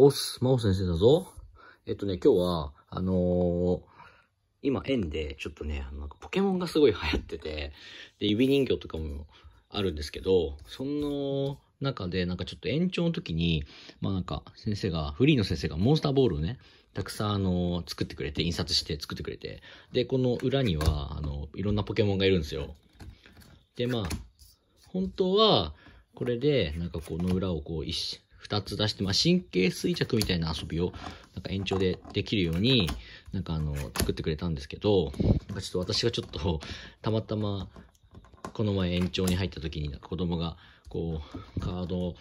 おっす、真央先生だぞ。えっとね、今日は、あのー、今、円で、ちょっとね、なんかポケモンがすごい流行ってて、で、指人形とかもあるんですけど、その中で、なんかちょっと延長の時に、まあなんか、先生が、フリーの先生がモンスターボールをね、たくさん、あのー、作ってくれて、印刷して作ってくれて、で、この裏には、あのー、いろんなポケモンがいるんですよ。で、まあ、本当は、これで、なんかこの裏をこう、2つ出して、まあ、神経衰弱みたいな遊びを、なんか延長でできるように、なんかあの、作ってくれたんですけど、なんかちょっと私がちょっと、たまたま、この前延長に入った時に、子供が、こう、カードを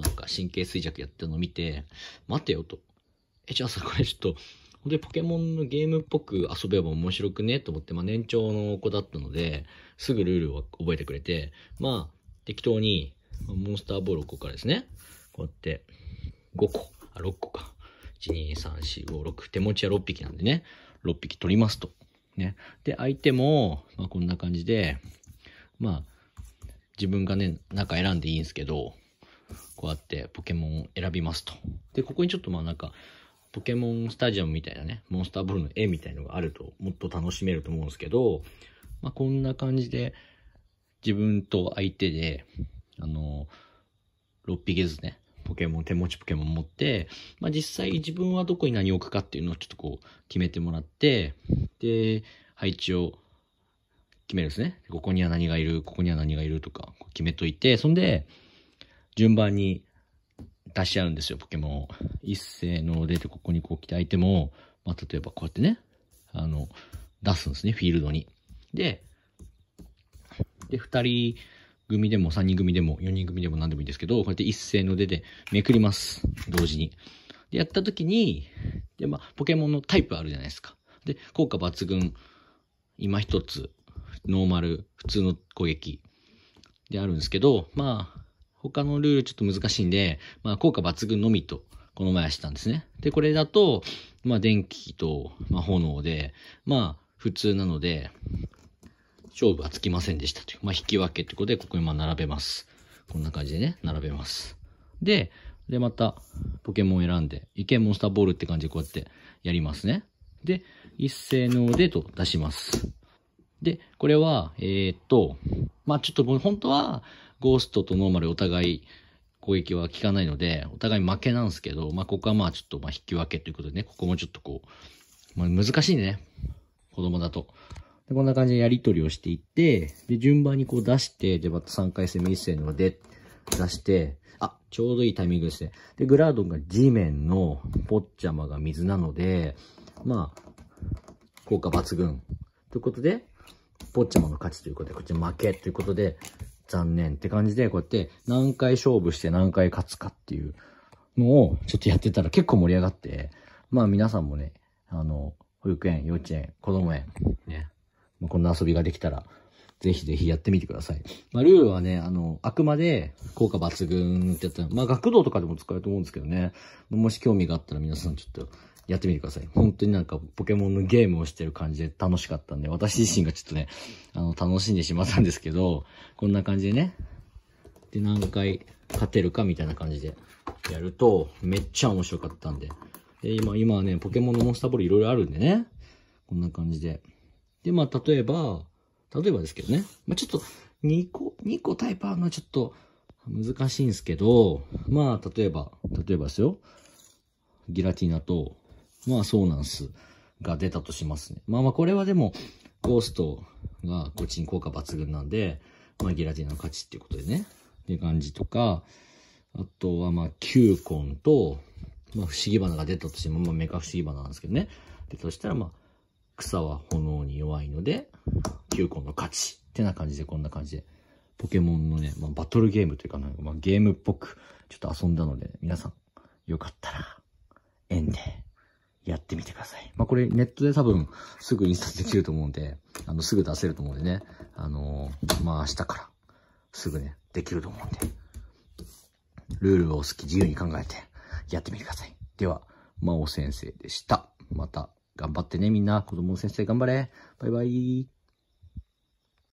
なんか神経衰弱やってるのを見て、待てよと。え、じゃあさ、これちょっと、本当にポケモンのゲームっぽく遊べば面白くねと思って、まあ年長の子だったので、すぐルールを覚えてくれて、まあ適当にモンスターボールをここからですね、こうやって、5個、あ、6個か。1,2,3,4,5,6手持ちは6匹なんでね、6匹取りますと。ね。で、相手も、まあ、こんな感じで、まあ、自分がね、中選んでいいんですけど、こうやってポケモンを選びますと。で、ここにちょっとまあなんか、ポケモンスタジアムみたいなね、モンスターボールの絵みたいのがあると、もっと楽しめると思うんですけど、まあ、こんな感じで、自分と相手で、あの、6匹ずつね、ポケモン、手持ちポケモン持って、まあ、実際自分はどこに何を置くかっていうのをちょっとこう決めてもらって、で、配置を決めるんですね。ここには何がいる、ここには何がいるとか決めといて、そんで、順番に出し合うんですよ、ポケモンを。一斉の出てここにこう来て相手も、まあ、例えばこうやってね、あの、出すんですね、フィールドに。で、で、二人組でも3人組でも4人組でも何でもいいんですけど、こうやって一斉の出でめくります。同時に。で、やった時に、で、まあ、ポケモンのタイプあるじゃないですか。で、効果抜群、今一つ、ノーマル、普通の攻撃であるんですけど、まあ、他のルールちょっと難しいんで、まあ、効果抜群のみと、この前はしたんですね。で、これだと、まあ、電気と、まあ、炎で、まあ、普通なので、勝負はつきませんでしたという。まあ、引き分けということで、ここにま並べます。こんな感じでね、並べます。で、で、また、ポケモン選んで、イ見モンスターボールって感じでこうやってやりますね。で、一斉の腕と出します。で、これは、えー、っと、まあ、ちょっと本当は、ゴーストとノーマルお互い攻撃は効かないので、お互い負けなんですけど、まあ、ここはまあちょっとま引き分けということでね、ここもちょっとこう、まあ、難しいね。子供だと。でこんな感じでやり取りをしていって、で、順番にこう出して、で、また3回戦目一戦ので、出して、あ、ちょうどいいタイミングですね。で、グラードンが地面のポッチャマが水なので、まあ、効果抜群。ということで、ポッチャマの勝ちということで、こっち負けということで、残念って感じで、こうやって何回勝負して何回勝つかっていうのをちょっとやってたら結構盛り上がって、まあ皆さんもね、あの、保育園、幼稚園、子供園、ね、まあ、こんな遊びができたら、ぜひぜひやってみてください。まあ、ルールはね、あの、あくまで効果抜群ってやったら、まあ、学童とかでも使えると思うんですけどね。もし興味があったら皆さんちょっとやってみてください。本当になんかポケモンのゲームをしてる感じで楽しかったんで、私自身がちょっとね、あの、楽しんでしまったんですけど、こんな感じでね。で、何回勝てるかみたいな感じでやると、めっちゃ面白かったんで。で、今、今はね、ポケモンのモンスターボールいろいろあるんでね。こんな感じで。で、まあ、例えば、例えばですけどね、まあ、ちょっと、2個、2個タイプあるのはちょっと難しいんですけど、まあ、例えば、例えばですよ、ギラティナと、まあ、そうなんす。が出たとしますね。まあまあ、これはでも、ゴーストがこっちに効果抜群なんで、まあ、ギラティナの勝ちっていうことでね。って感じとか、あとはまあ、キューコンと、まあ、不思議花が出たとしても、まあ、メカ不思議花なんですけどね。で、そしたらまあ、草は炎に弱いので、9個の勝ち。ってな感じで、こんな感じで。ポケモンのね、まあ、バトルゲームというかまあ、ゲームっぽく、ちょっと遊んだので、皆さん、よかったら、円で、やってみてください。まあ、これネットで多分、すぐ印刷できると思うんで、あの、すぐ出せると思うんでね、あのー、まあ、明日から、すぐね、できると思うんで、ルールを好き自由に考えて、やってみてください。では、魔王先生でした。また。頑張ってね、みんな。子供の先生頑張れ。バイバイ。